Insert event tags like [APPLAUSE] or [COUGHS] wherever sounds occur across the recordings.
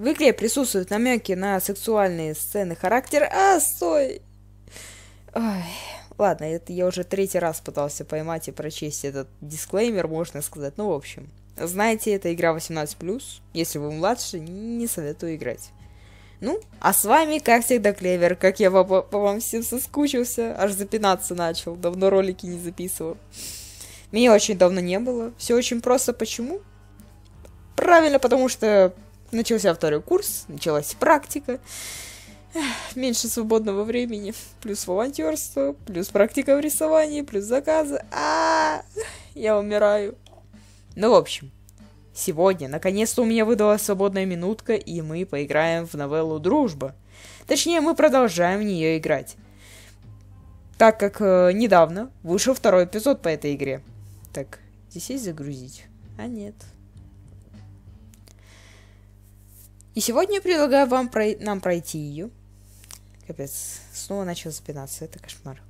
В игре присутствуют намеки на сексуальные сцены характер. А, стой! Ой. Ладно, это я уже третий раз пытался поймать и прочесть этот дисклеймер, можно сказать. Ну, в общем. Знаете, это игра 18+. Если вы младше, не советую играть. Ну, а с вами, как всегда, Клевер. Как я по, по, вам всем соскучился. Аж запинаться начал. Давно ролики не записывал. Меня очень давно не было. Все очень просто. Почему? Правильно, потому что Начался второй курс, началась практика. Меньше свободного времени, плюс волонтерство, плюс практика в рисовании, плюс заказы. А, -а, -а, я умираю. Ну, в общем, сегодня, наконец-то у меня выдалась свободная минутка, и мы поиграем в новеллу «Дружба». Точнее, мы продолжаем в нее играть. Так как э, недавно вышел второй эпизод по этой игре. Так, здесь есть загрузить? А нет. И сегодня я предлагаю вам прой... нам пройти ее. Капец, снова начал запинаться, это кошмар.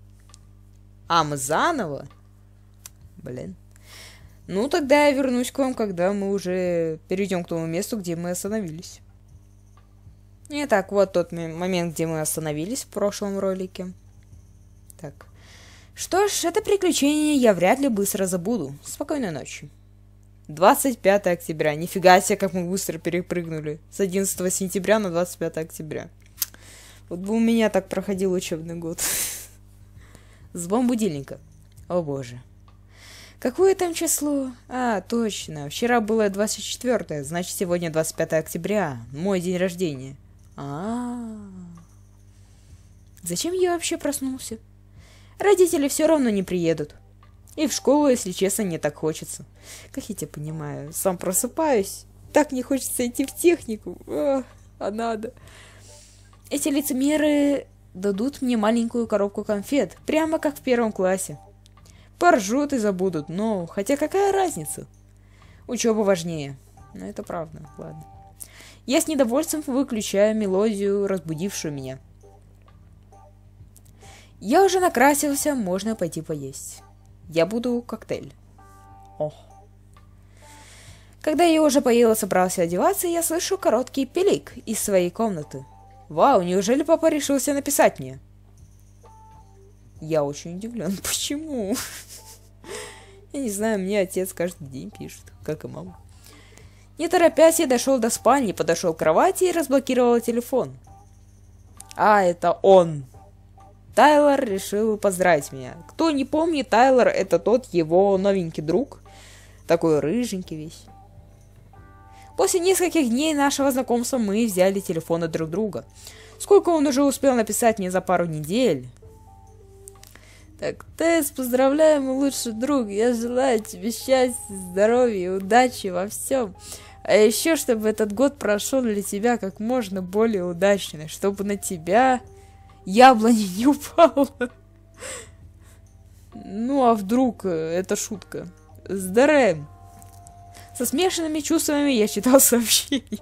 А, мы заново? Блин. Ну, тогда я вернусь к вам, когда мы уже перейдем к тому месту, где мы остановились. Итак, вот тот момент, где мы остановились в прошлом ролике. Так. Что ж, это приключение я вряд ли быстро забуду. Спокойной ночи. 25 октября. Нифига себе, как мы быстро перепрыгнули. С 11 сентября на 25 октября. Вот бы у меня так проходил учебный год. [LAUGHS] Звон будильника. О боже. Какое там число? А, точно. Вчера было 24, значит сегодня 25 октября. Мой день рождения. А, -а, а. Зачем я вообще проснулся? Родители все равно не приедут. И в школу, если честно, не так хочется. Как я тебя понимаю, сам просыпаюсь. Так не хочется идти в технику. А, а надо. Эти лицемеры дадут мне маленькую коробку конфет, прямо как в первом классе. Поржут и забудут, но ну, хотя какая разница? Учеба важнее. Но ну, это правда, ладно. Я с недовольством выключаю мелодию, разбудившую меня. Я уже накрасился, можно пойти поесть. Я буду коктейль. Ох. Когда я уже поела, собрался одеваться, я слышу короткий пилик из своей комнаты. Вау, неужели папа решился написать мне? Я очень удивлен. [LAUGHS] Почему? Я не знаю, мне отец каждый день пишет, как и мама. Не торопясь, я дошел до спальни, подошел к кровати и разблокировал телефон. А, это он. Тайлор решил поздравить меня. Кто не помнит, Тайлор это тот его новенький друг. Такой рыженький весь. После нескольких дней нашего знакомства мы взяли телефоны друг друга. Сколько он уже успел написать мне за пару недель? Так, Тесс, поздравляю, мой лучший друг. Я желаю тебе счастья, здоровья и удачи во всем. А еще, чтобы этот год прошел для тебя как можно более удачно, чтобы на тебя яблони [LAUGHS] не упало. Ну а вдруг э, это шутка? Здорово! Со смешанными чувствами я читал [LAUGHS] сообщение.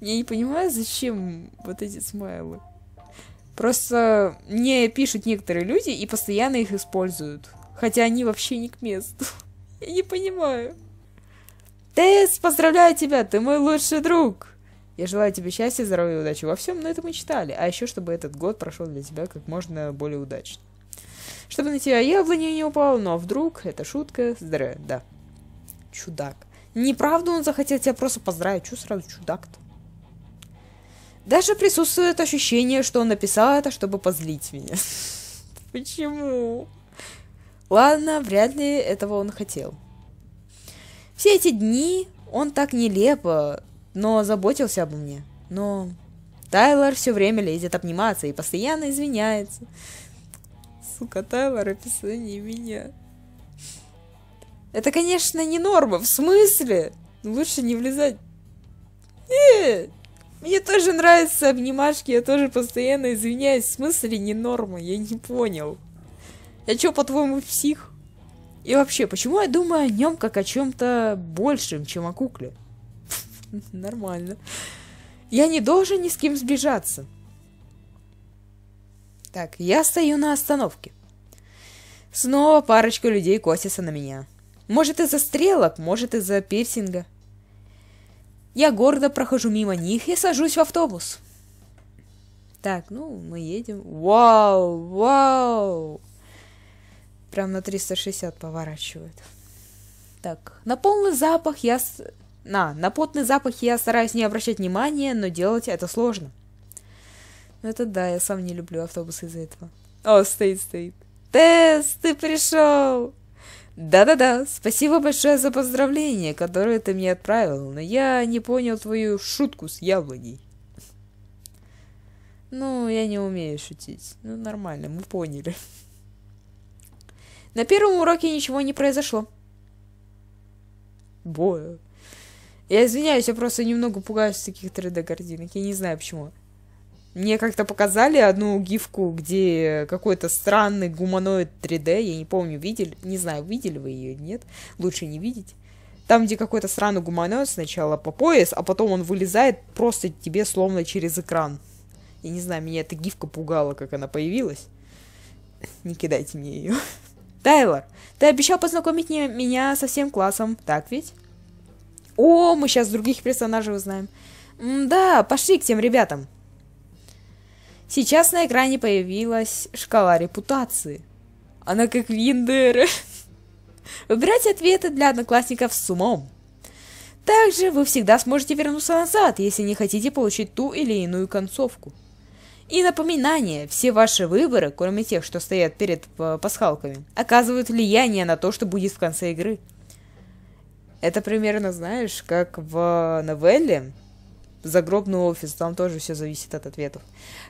Я не понимаю, зачем вот эти смайлы. Просто мне пишут некоторые люди и постоянно их используют. Хотя они вообще не к месту. [LAUGHS] Я не понимаю. Тесс, поздравляю тебя, ты мой лучший друг. Я желаю тебе счастья, здоровья и удачи во всем, но это мы читали. А еще, чтобы этот год прошел для тебя как можно более удачно. Чтобы на тебя яблоня не упало. но ну а вдруг, это шутка, здоровья, да. Чудак. Неправда он захотел тебя просто поздравить, чё сразу чудак-то? Даже присутствует ощущение, что он написал это, чтобы позлить меня. [LAUGHS] Почему? Ладно, вряд ли этого он хотел. Все эти дни он так нелепо но заботился обо мне. Но Тайлор все время лезет обниматься и постоянно извиняется. Сука, Тайлор, описание меня. Это, конечно, не норма, в смысле? Лучше не влезать. Нет! Э, мне тоже нравятся обнимашки, я тоже постоянно извиняюсь. В смысле не норма? Я не понял. Я чё, по-твоему, псих? И вообще, почему я думаю о нем как о чем то большем, чем о кукле? [LAUGHS] Нормально. Я не должен ни с кем сближаться. Так, я стою на остановке. Снова парочка людей косится на меня. Может из-за стрелок, может из-за пирсинга. Я гордо прохожу мимо них и сажусь в автобус. Так, ну, мы едем. Вау, вау! Прям на 360 поворачивает. Так, на полный запах я на, на потный запах я стараюсь не обращать внимания, но делать это сложно. Ну, это да, я сам не люблю автобусы из-за этого. О, стоит, стоит. Тесс, ты пришел! Да-да-да, спасибо большое за поздравление, которое ты мне отправил, но я не понял твою шутку с яблоней. Ну, я не умею шутить. Ну, нормально, мы поняли. На первом уроке ничего не произошло. Боя. Я извиняюсь, я просто немного пугаюсь таких 3D-картинок. Я не знаю почему. Мне как-то показали одну гифку, где какой-то странный гуманоид 3D, я не помню, видели, не знаю, видели вы ее или нет, лучше не видеть. Там, где какой-то странный гуманоид сначала по пояс, а потом он вылезает просто тебе словно через экран. Я не знаю, меня эта гифка пугала, как она появилась. Не кидайте мне ее. [LAUGHS] Тайлор, ты обещал познакомить меня со всем классом, так ведь? О, мы сейчас других персонажей узнаем. М да, пошли к тем ребятам. Сейчас на экране появилась шкала репутации. Она как Виндер. [LAUGHS] Выбирайте ответы для одноклассников с умом. Также вы всегда сможете вернуться назад, если не хотите получить ту или иную концовку. И напоминание, все ваши выборы, кроме тех, что стоят перед э, пасхалками, оказывают влияние на то, что будет в конце игры. Это примерно, знаешь, как в э, новелле «Загробный офис», там тоже все зависит от ответов.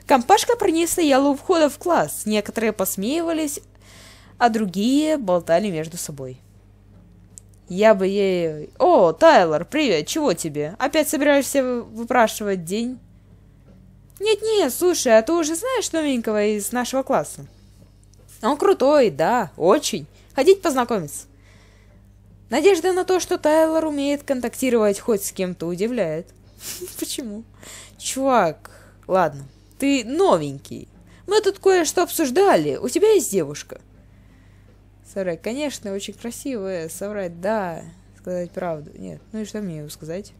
Компашка про ней стояла у входа в класс. Некоторые посмеивались, а другие болтали между собой. Я бы ей... О, Тайлор, привет, чего тебе? Опять собираешься выпрашивать день? Нет-нет, слушай, а ты уже знаешь новенького из нашего класса? Он крутой, да, очень. Ходить познакомиться. Надежда на то, что Тайлор умеет контактировать хоть с кем-то, удивляет. [LAUGHS] Почему? Чувак, ладно, ты новенький. Мы тут кое-что обсуждали. У тебя есть девушка? Сарай, конечно, очень красивая. Соврать, да. Сказать правду. Нет, ну и что мне его сказать?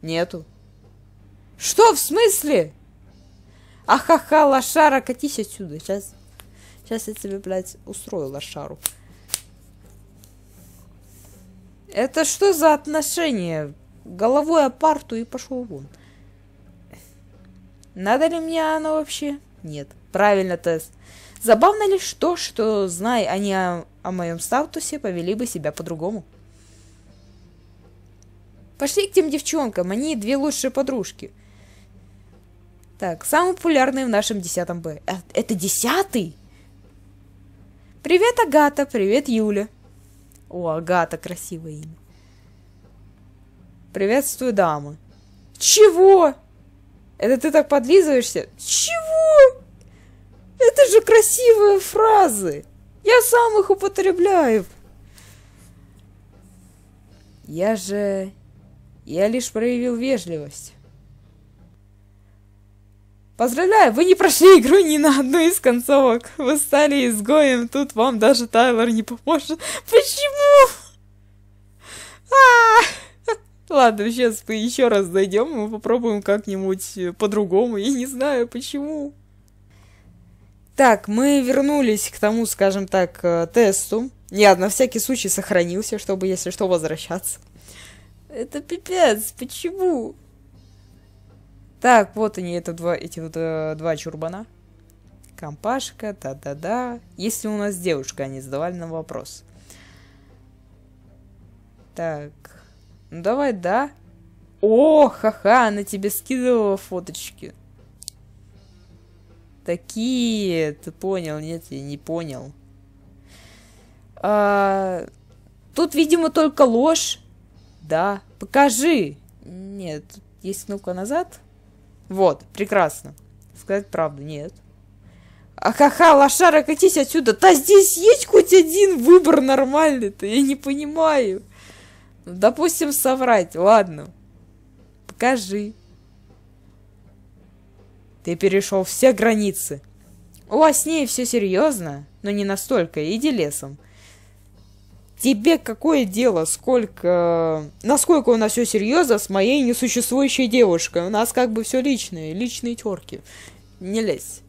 Нету. Что в смысле? Ахаха, лошара, катись отсюда. Сейчас, сейчас я тебе, блядь, устрою лошару. Это что за отношение? Головой о парту и пошел вон. Надо ли мне оно вообще? Нет. Правильно, тест. Забавно лишь то, что, зная они о, о моем статусе, повели бы себя по-другому. Пошли к тем девчонкам, они две лучшие подружки. Так, самый популярный в нашем десятом Б. Э, это десятый? Привет, Агата, привет, Юля. О, Агата, красивое имя. Приветствую, дамы. Чего? Это ты так подлизываешься? Чего? Это же красивые фразы. Я сам их употребляю. Я же... Я лишь проявил вежливость. Поздравляю, вы не прошли игру ни на одну из концовок. Вы стали изгоем, тут вам даже Тайлор не поможет. Почему? А! Ладно, сейчас мы еще раз зайдем, мы попробуем как-нибудь э, по-другому. Я не знаю, почему. Так, мы вернулись к тому, скажем так, э, тесту. Я на всякий случай сохранился, чтобы, если что, возвращаться. Это пипец, почему? Так, вот они, это два, эти вот э, два чурбана. Компашка, да-да-да. Если у нас девушка, они задавали нам вопрос. Так. Ну давай, да. О, ха-ха, она тебе скидывала фоточки. Такие, ты понял, нет, я не понял. А, тут, видимо, только ложь. Да, покажи. Нет, есть кнопка назад. Вот, прекрасно. Сказать правду, нет. Ахаха, лошара, катись отсюда. Да здесь есть хоть один выбор нормальный-то, я не понимаю. Допустим, соврать, ладно. Покажи. Ты перешел все границы. У вас с ней все серьезно, но не настолько, иди лесом. Тебе какое дело, сколько... Насколько у нас все серьезно с моей несуществующей девушкой? У нас как бы все личные, личные терки. Не лезь.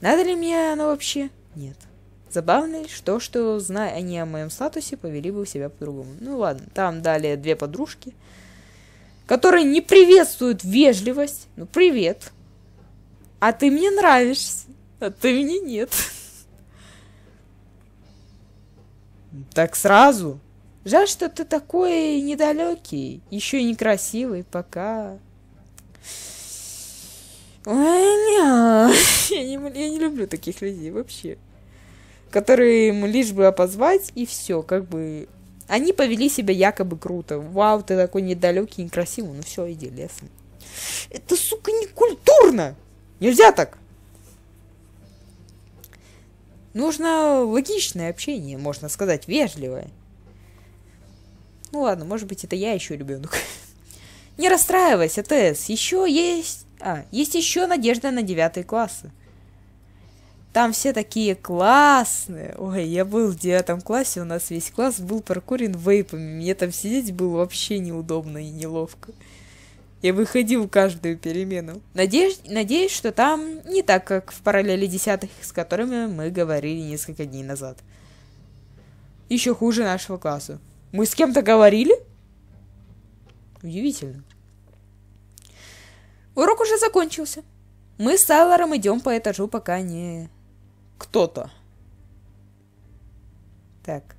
Надо ли мне оно вообще? Нет. Забавно, ли, что, что, зная они о моем статусе, повели бы себя по-другому. Ну ладно, там далее две подружки, которые не приветствуют вежливость. Ну, привет. А ты мне нравишься, а ты мне нет. Так сразу? Жаль, что ты такой недалекий, еще и некрасивый пока. Ой, [LAUGHS] я не, я не люблю таких людей вообще. Которые ему лишь бы опозвать, и все, как бы... Они повели себя якобы круто. Вау, ты такой недалекий, некрасивый. Ну все, иди лесом. Это, сука, не культурно! Нельзя так! Нужно логичное общение, можно сказать, вежливое. Ну ладно, может быть, это я еще ребенок. [LAUGHS] Не расстраивайся, ТС, еще есть... А, есть еще надежда на девятые классы. Там все такие классные. Ой, я был в девятом классе, у нас весь класс был паркурен вейпами. Мне там сидеть было вообще неудобно и неловко. Я выходил каждую перемену. Надеюсь, надеюсь, что там не так, как в параллели десятых, с которыми мы говорили несколько дней назад. Еще хуже нашего класса. Мы с кем-то говорили? Удивительно. Урок уже закончился. Мы с Саларом идем по этажу, пока не... Кто-то. Так.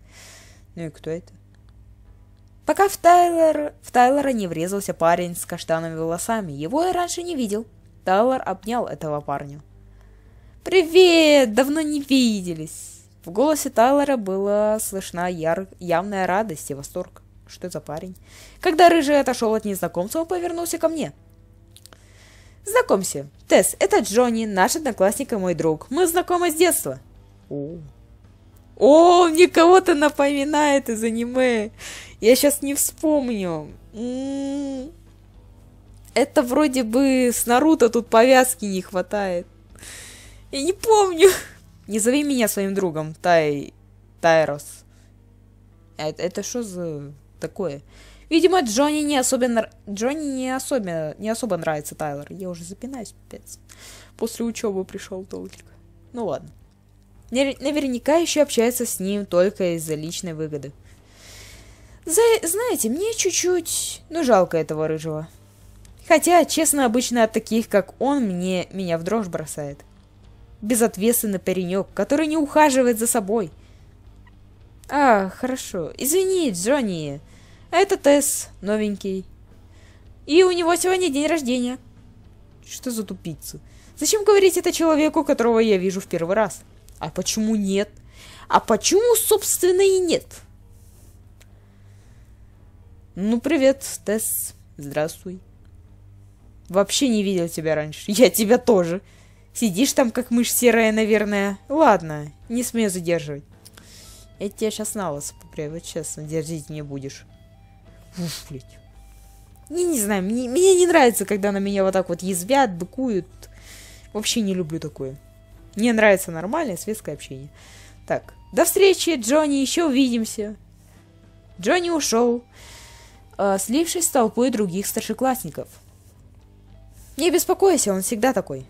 Ну и кто это? Пока в, Тайлер... в Тайлора не врезался парень с каштановыми волосами. Его я раньше не видел. Тайлор обнял этого парня. «Привет! Давно не виделись!» В голосе Тайлера была слышна яр... явная радость и восторг. Что за парень? Когда Рыжий отошел от незнакомца, он повернулся ко мне. «Знакомься, Тесс, это Джонни, наш одноклассник и мой друг. Мы знакомы с детства!» О. О, мне кого-то напоминает из аниме. Я сейчас не вспомню. М-м-м». Это вроде бы с Наруто тут повязки не хватает. Я не помню. Не зови меня своим другом, Тай... Тайрос. А это, что за такое? Видимо, Джонни не особенно... Джонни не особенно... Не особо нравится Тайлор. Я уже запинаюсь, пипец. После учебы пришел толчек. Ну ладно наверняка еще общается с ним только из-за личной выгоды. За... Знаете, мне чуть-чуть... Ну, жалко этого рыжего. Хотя, честно, обычно от таких, как он, мне меня в дрожь бросает. Безответственный паренек, который не ухаживает за собой. А, хорошо. Извини, Джонни. А это Тесс, новенький. И у него сегодня день рождения. Что за тупица? Зачем говорить это человеку, которого я вижу в первый раз? А почему нет? А почему, собственно, и нет? Ну, привет, Тесс. Здравствуй. Вообще не видел тебя раньше. Я тебя тоже. Сидишь там, как мышь серая, наверное. Ладно, не смею задерживать. Я тебя сейчас на вас попряю, вот честно, дерзить не будешь. Уф, блядь. Я не знаю, мне, мне не нравится, когда на меня вот так вот язвят, быкуют. Вообще не люблю такое. Мне нравится нормальное светское общение. Так, до встречи, Джонни, еще увидимся. Джонни ушел, а, слившись с толпой других старшеклассников. Не беспокойся, он всегда такой.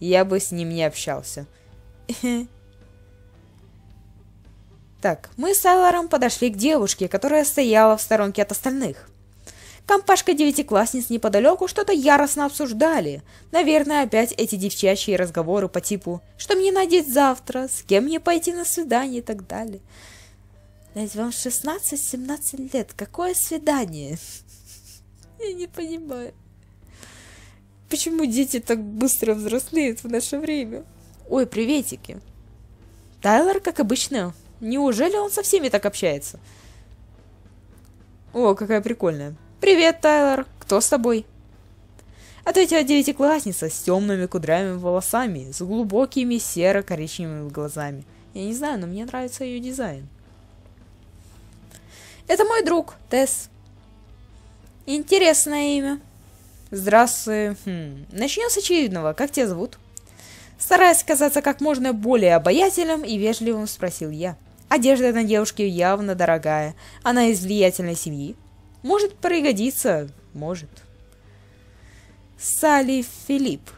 Я бы с ним не общался. [LAUGHS] Так, мы с Айлором подошли к девушке, которая стояла в сторонке от остальных. Компашка девятиклассниц неподалеку что-то яростно обсуждали. Наверное, опять эти девчачьи разговоры по типу «Что мне надеть завтра?», «С кем мне пойти на свидание?» и так далее. Дать вам 16-17 лет, какое свидание? [LAUGHS] Я не понимаю. Почему дети так быстро взрослеют в наше время? Ой, приветики. Тайлор, как обычно. Неужели он со всеми так общается? О, какая прикольная. «Привет, Тайлор! Кто с тобой?» Ответила девятиклассница с темными кудрявыми волосами, с глубокими серо-коричневыми глазами. Я не знаю, но мне нравится ее дизайн. Это мой друг, Тесс. Интересное имя. Здравствуй. Хм. Начнем с очевидного. Как тебя зовут? Стараясь казаться как можно более обаятельным и вежливым, спросил я. Одежда на девушке явно дорогая. Она из влиятельной семьи. Может пригодиться, может. Сали Филипп.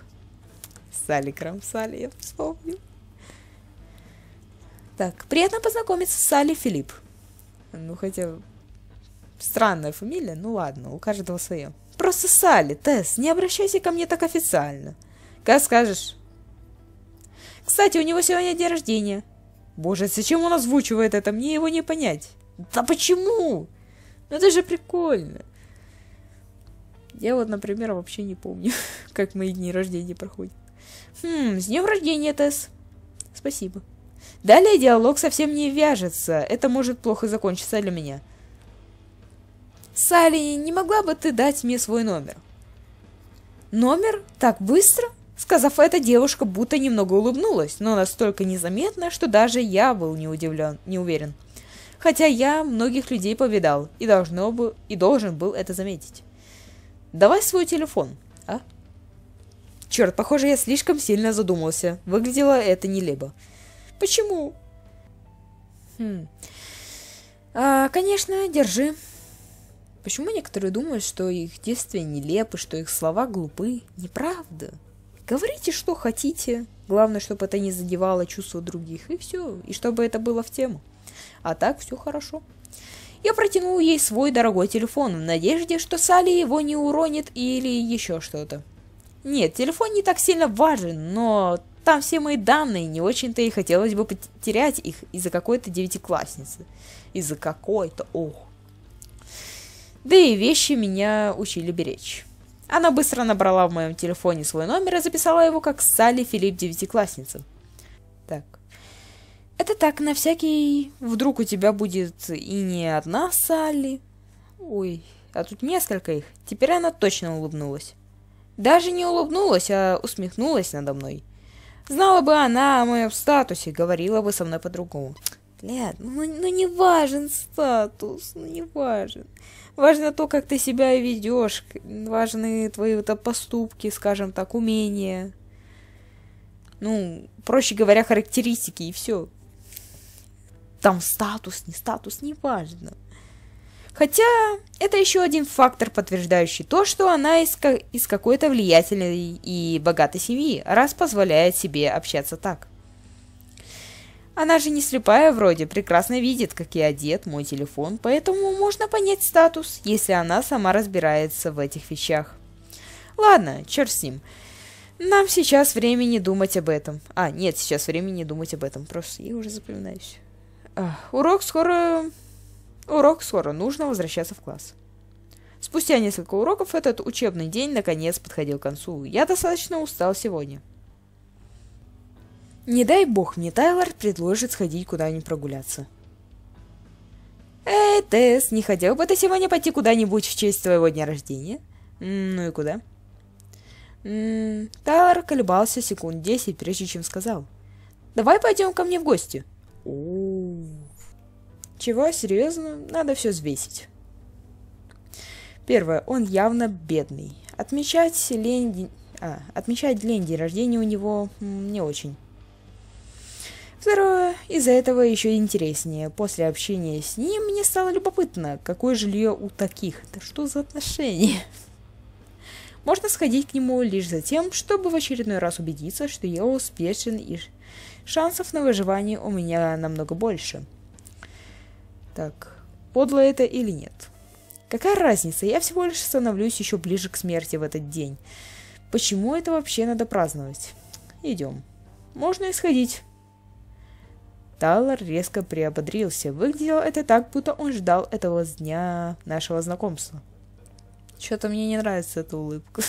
Сали Крамсали, я вспомнил. Так, приятно познакомиться с Сали Филипп. Ну, хотя... Странная фамилия, ну ладно, у каждого свое. Просто Салли. Тесс, не обращайся ко мне так официально. Как скажешь. Кстати, у него сегодня день рождения. Боже, зачем он озвучивает это? Мне его не понять. Да почему? Ну это же прикольно. Я вот, например, вообще не помню, [LAUGHS] как мои дни рождения проходят. Хм, с днем рождения, Тесс. Спасибо. Далее диалог совсем не вяжется. Это может плохо закончиться для меня. Салли, не могла бы ты дать мне свой номер? Номер? Так быстро? Сказав это, девушка будто немного улыбнулась, но настолько незаметно, что даже я был не удивлен, не уверен хотя я многих людей повидал и должно бы и должен был это заметить. Давай свой телефон, а? Черт, похоже, я слишком сильно задумался. Выглядело это нелепо. Почему? Хм. А, конечно, держи. Почему некоторые думают, что их действия нелепы, что их слова глупы? Неправда. Говорите, что хотите. Главное, чтобы это не задевало чувства других, и все. И чтобы это было в тему. А так все хорошо. Я протянул ей свой дорогой телефон в надежде, что Салли его не уронит или еще что-то. Нет, телефон не так сильно важен, но там все мои данные, не очень-то и хотелось бы потерять их из-за какой-то девятиклассницы. Из-за какой-то, ох. Да и вещи меня учили беречь. Она быстро набрала в моем телефоне свой номер и записала его как Салли Филипп девятиклассница. Так, это так, на всякий... Вдруг у тебя будет и не одна Салли. Ой, а тут несколько их. Теперь она точно улыбнулась. Даже не улыбнулась, а усмехнулась надо мной. Знала бы она о моем статусе, говорила бы со мной по-другому. Блядь, ну, ну не важен статус, ну не важен. Важно то, как ты себя ведешь, важны твои это, поступки, скажем так, умения. Ну, проще говоря, характеристики и все. Там статус, не статус, неважно. Хотя это еще один фактор, подтверждающий то, что она из, из какой-то влиятельной и богатой семьи, раз позволяет себе общаться так. Она же не слепая вроде, прекрасно видит, как я одет, мой телефон, поэтому можно понять статус, если она сама разбирается в этих вещах. Ладно, черт с ним. Нам сейчас времени думать об этом. А, нет, сейчас времени думать об этом. Просто я уже запоминаюсь. Урок скоро... Урок скоро, нужно возвращаться в класс. Спустя несколько уроков этот учебный день наконец подходил к концу. Я достаточно устал сегодня. Не дай бог мне Тайлор предложит сходить куда-нибудь прогуляться. Эй, Тесс, не хотел бы ты сегодня пойти куда-нибудь в честь твоего дня рождения? Ну и куда? М Тайлор колебался секунд десять, прежде чем сказал. Давай пойдем ко мне в гости. О, чего? Серьезно? Надо все взвесить. Первое. Он явно бедный. Отмечать лень... А, отмечать лень день рождения у него не очень. Второе. Из-за этого еще интереснее. После общения с ним мне стало любопытно, какое жилье у таких. Да что за отношения? Можно сходить к нему лишь за тем, чтобы в очередной раз убедиться, что я успешен и шансов на выживание у меня намного больше. Так, подло это или нет? Какая разница, я всего лишь становлюсь еще ближе к смерти в этот день. Почему это вообще надо праздновать? Идем. Можно исходить. Таллар резко приободрился. Выглядело это так, будто он ждал этого дня нашего знакомства. Что-то мне не нравится эта улыбка.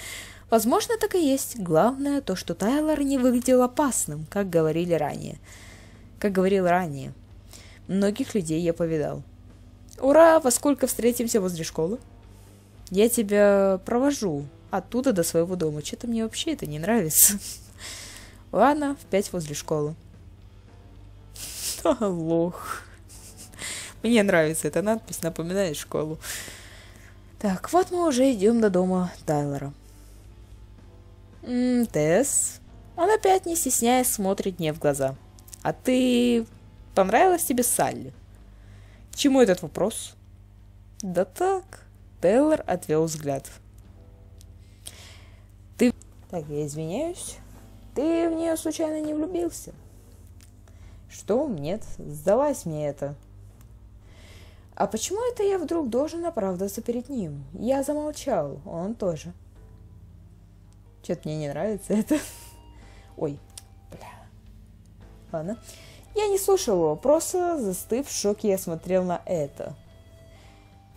[LAUGHS] Возможно, так и есть. Главное то, что Тайлор не выглядел опасным, как говорили ранее. Как говорил ранее. Многих людей я повидал. Ура, во сколько встретимся возле школы? Я тебя провожу оттуда до своего дома. Что-то мне вообще это не нравится. Ладно, в пять возле школы. [LAUGHS] лох. Мне нравится эта надпись, напоминает школу. Так, вот мы уже идем до дома Тайлера. М Тесс. Он опять, не стесняясь, смотрит мне в глаза. А ты Понравилась тебе Салли? К чему этот вопрос? Да так. Тейлор отвел взгляд. Ты... Так, я извиняюсь. Ты в нее случайно не влюбился? Что? Нет. Сдалась мне это. А почему это я вдруг должен оправдаться перед ним? Я замолчал, он тоже. Что-то мне не нравится это. [LAUGHS] Ой, бля. Ладно. Я не слушал его, просто застыв в шоке я смотрел на это.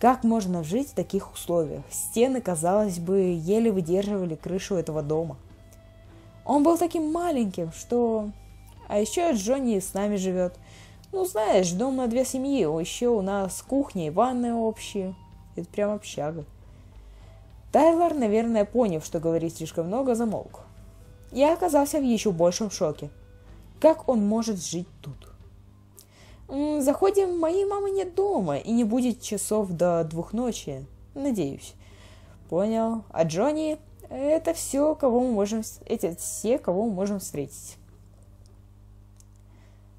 Как можно жить в таких условиях? Стены, казалось бы, еле выдерживали крышу этого дома. Он был таким маленьким, что... А еще Джонни с нами живет. Ну, знаешь, дом на две семьи, а еще у нас кухня и ванная общие. Это прям общага. Тайлор, наверное, поняв, что говорит слишком много, замолк. Я оказался в еще большем шоке – как он может жить тут? Заходим, моей мамы нет дома и не будет часов до двух ночи. Надеюсь. Понял. А Джонни? Это все, кого мы можем... Эти все, кого мы можем встретить.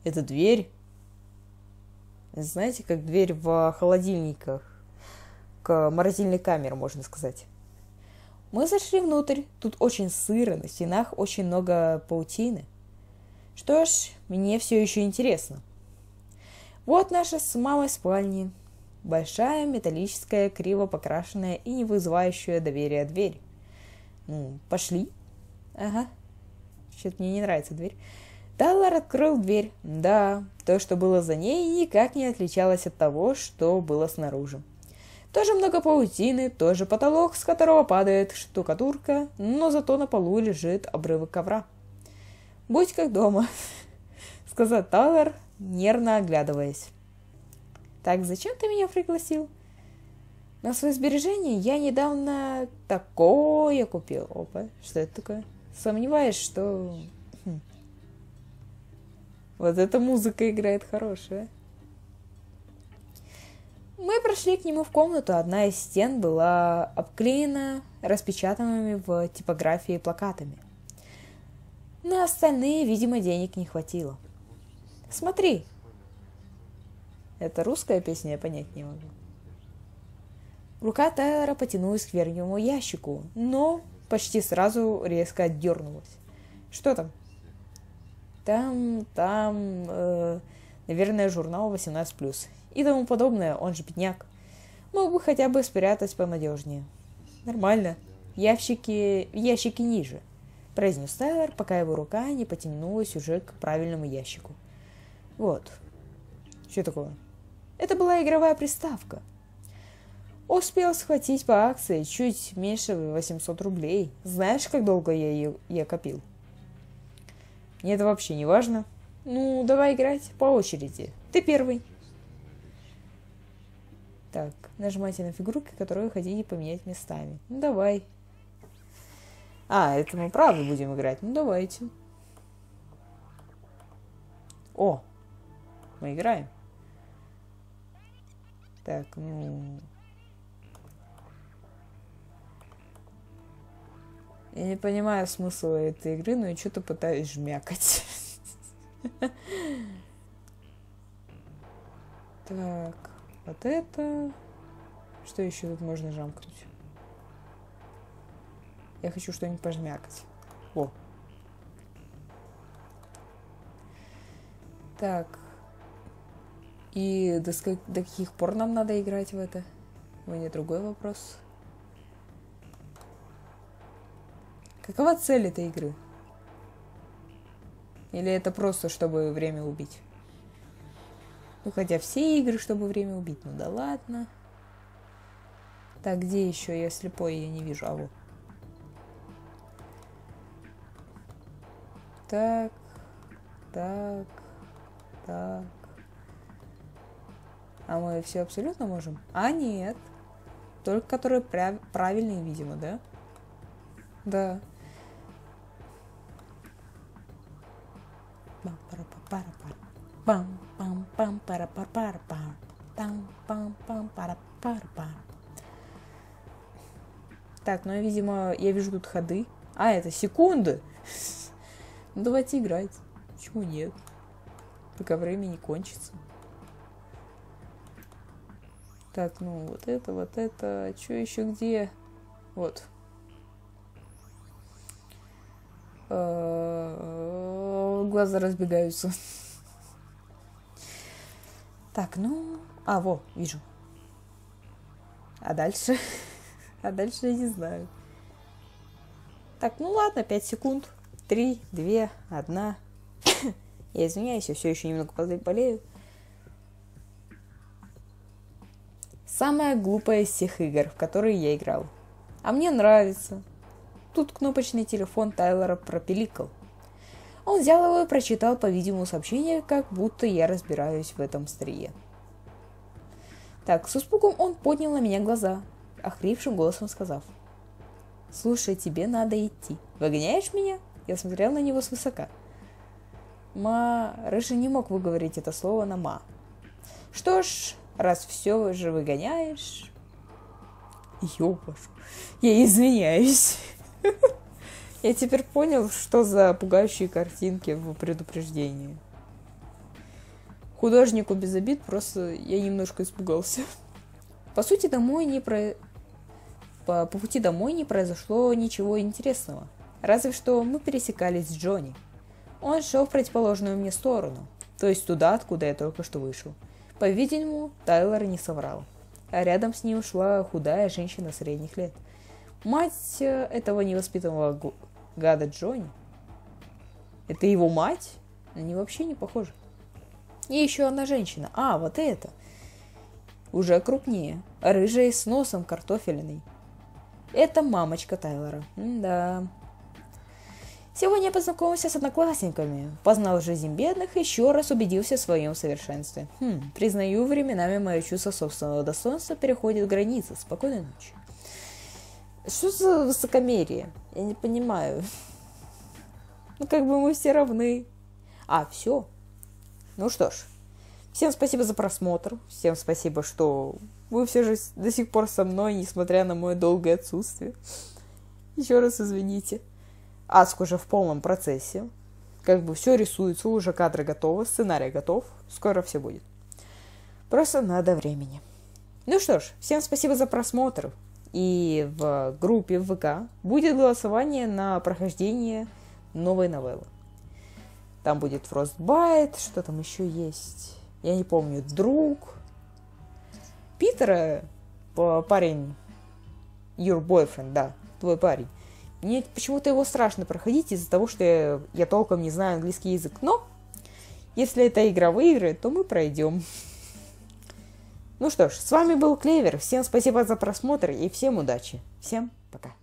Это дверь. Знаете, как дверь в холодильниках. К морозильной камере, можно сказать. Мы зашли внутрь. Тут очень сыро, на стенах очень много паутины. Что ж, мне все еще интересно. Вот наша с мамой спальни. Большая, металлическая, криво покрашенная и не вызывающая доверия дверь. Ну, пошли. Ага. Что-то мне не нравится дверь. Таллар открыл дверь. Да, то, что было за ней, никак не отличалось от того, что было снаружи. Тоже много паутины, тоже потолок, с которого падает штукатурка, но зато на полу лежит обрывы ковра. «Будь как дома», — сказал Тайлер, нервно оглядываясь. «Так зачем ты меня пригласил?» «На свои сбережения я недавно такое купил». Опа, что это такое? Сомневаюсь, что... Хм. Вот эта музыка играет хорошая. Мы прошли к нему в комнату. Одна из стен была обклеена распечатанными в типографии плакатами – на остальные, видимо, денег не хватило. Смотри. Это русская песня, я понять не могу. Рука Тайлера потянулась к верхнему ящику, но почти сразу резко отдернулась. Что там? Там, там, э, наверное, журнал 18+. И тому подобное, он же бедняк. Мог бы хотя бы спрятать понадежнее. Нормально. Ящики, ящики ниже. – произнес Тайлор, пока его рука не потянулась уже к правильному ящику. Вот. Что такое? Это была игровая приставка. Успел схватить по акции чуть меньше 800 рублей. Знаешь, как долго я ее я копил? Мне это вообще не важно. Ну, давай играть по очереди. Ты первый. Так, нажимайте на фигурки, которые хотите поменять местами. Ну, давай. А, это мы правда будем играть? Ну, давайте. О, мы играем. Так, ну... Я не понимаю смысла этой игры, но я что-то пытаюсь жмякать. [LAUGHS] Так, вот это... Что еще тут можно жамкнуть? Я хочу что-нибудь пожмякать. О. Так. И до, ск- до каких пор нам надо играть в это? У меня другой вопрос. Какова цель этой игры? Или это просто, чтобы время убить? Ну, хотя все игры, чтобы время убить. Ну да ладно. Так, где еще? Я слепой, я не вижу. А вот. Так, так, так. А мы все абсолютно можем? А, нет. Только которые прав- правильные, видимо, да? Да. бам пара пара пара бам бам бам пара пара пара пара там бам бам пара пара пара так, ну, я, видимо, я вижу тут ходы. А, это секунды. Ну давайте играть. Почему нет? Пока время не кончится. Так, ну вот это, вот это. Что еще где? Вот. А, глаза разбегаются. Так, ну... А, во, вижу. А дальше? [LAUGHS] А дальше я не знаю. Так, ну ладно, 5 секунд. Три, две, одна. [COUGHS] Я извиняюсь, я все еще немного болею. Самая глупая из всех игр, в которые я играл. А мне нравится. Тут кнопочный телефон Тайлора пропиликал. Он взял его и прочитал, по-видимому, сообщение, как будто я разбираюсь в этом стрие. Так, с испугом он поднял на меня глаза, охрипшим голосом сказав. «Слушай, тебе надо идти. Выгоняешь меня?» Я смотрел на него свысока. Ма... Рыжий не мог выговорить это слово на «ма». Что ж, раз все же выгоняешь... Ёбаш. Я извиняюсь. [LAUGHS] Я теперь понял, что за пугающие картинки в предупреждении. Художнику без обид, просто я немножко испугался. По сути, домой не про... По, по пути домой не произошло ничего интересного. Разве что мы пересекались с Джонни. Он шел в противоположную мне сторону, то есть туда, откуда я только что вышел. По-видимому, Тайлор не соврал. А рядом с ним шла худая женщина средних лет. Мать э, этого невоспитанного гада Джонни. Это его мать? Они вообще не похожи. И еще одна женщина. А, вот это. Уже крупнее. Рыжая с носом картофельный. Это мамочка Тайлора. М да. Сегодня я познакомился с одноклассниками, познал жизнь бедных, еще раз убедился в своем совершенстве. Хм, признаю, временами мое чувство собственного достоинства переходит границы. Спокойной ночи. Что за высокомерие? Я не понимаю. Ну, как бы мы все равны. А, все. Ну что ж, всем спасибо за просмотр. Всем спасибо, что вы все же до сих пор со мной, несмотря на мое долгое отсутствие. Еще раз извините. Аск уже в полном процессе. Как бы все рисуется, уже кадры готовы, сценарий готов. Скоро все будет. Просто надо времени. Ну что ж, всем спасибо за просмотр. И в группе ВК будет голосование на прохождение новой новеллы. Там будет Frostbite, что там еще есть. Я не помню, друг. Питера, э, парень, your boyfriend, да, твой парень. Мне почему-то его страшно проходить из-за того, что я, я толком не знаю английский язык. Но если эта игра выиграет, то мы пройдем. Ну что ж, с вами был Клевер. Всем спасибо за просмотр и всем удачи. Всем пока.